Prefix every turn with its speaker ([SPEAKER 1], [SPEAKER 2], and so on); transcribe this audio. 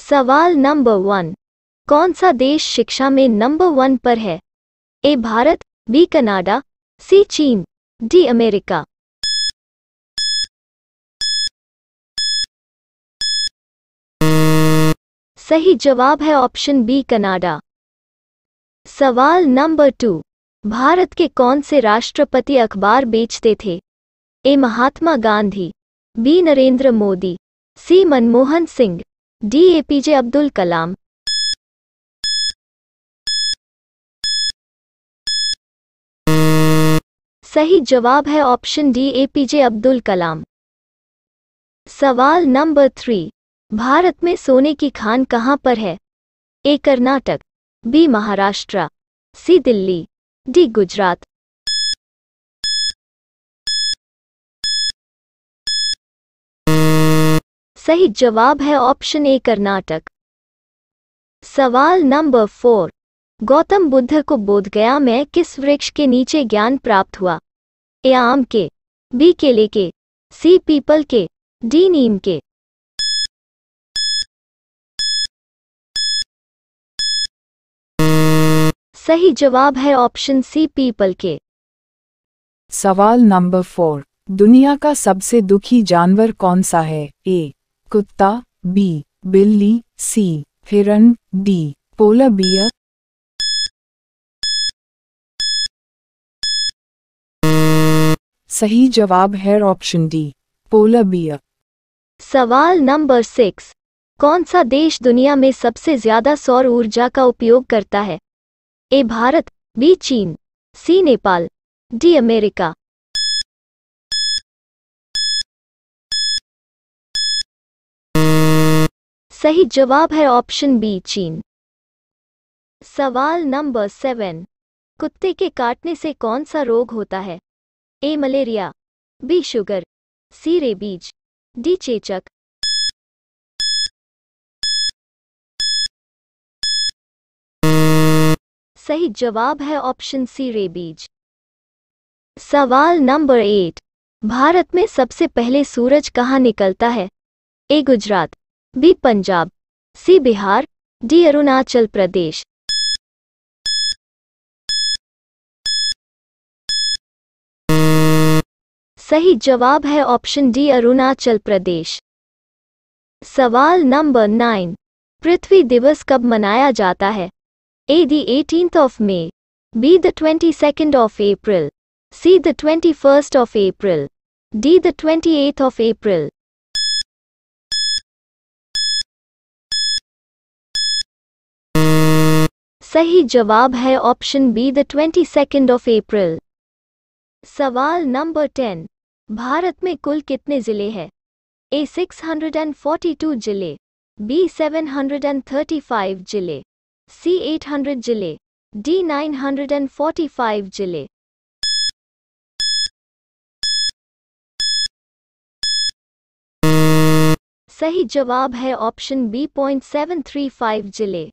[SPEAKER 1] सवाल number one कौन सा देश शिक्षा में नंबर वन पर है A Bharat B Canada C चीन डी अमेरिका सही जवाब है ऑप्शन बी कनाडा सवाल नंबर टू भारत के कौन से राष्ट्रपति अखबार बेचते थे A Mahatma Gandhi B Narendra Modi C Manmohan Singh D A P J Abdul Kalam सही जवाब है option D A P J Abdul Kalam सवाल नंबर थ्री भारत में सोने की खान कहाँ पर है A Karnataka B Maharashtra C Delhi D Gujarat सही जवाब है ऑप्शन ए कर्नाटक सवाल नंबर फोर गौतम बुद्ध को बोधगया में किस वृक्ष के नीचे ज्ञान प्राप्त हुआ ए आम के बी केले के सी पीपल के डी नीम के सही जवाब है ऑप्शन सी पीपल के सवाल नंबर फोर दुनिया
[SPEAKER 2] का सबसे दुखी जानवर कौन सा है ए कुत्ता बी बिल्ली सी हिरन डी पोला बियर सही जवाब है ऑप्शन डी
[SPEAKER 1] पोला बियर सवाल नंबर सिक्स कौन सा देश दुनिया में सबसे ज्यादा सौर ऊर्जा का उपयोग करता है ए भारत बी चीन सी नेपाल डी अमेरिका सही जवाब है ऑप्शन बी चीन सवाल नंबर सेवन कुत्ते के काटने से कौन सा रोग होता है A malaria B sugar C rabies D चेचक सही जवाब है ऑप्शन सी रेबीज सवाल नंबर एट भारत में सबसे पहले सूरज कहाँ निकलता है A Gujarat B Punjab C Bihar D Arunachal Pradesh सही जवाब है ऑप्शन डी अरुणाचल प्रदेश सवाल नंबर नाइन पृथ्वी दिवस कब मनाया जाता है A the eighteenth of May B the twenty second of April C the twenty first of April D the twenty eighth of April सही जवाब है option B the twenty second of April सवाल number ten Bharat में कुल कितने जिले हैं ए 642 जिले बी 735 जिले सी 800 जिले डी 945 जिले सही जवाब है option B point
[SPEAKER 2] seven three five जिले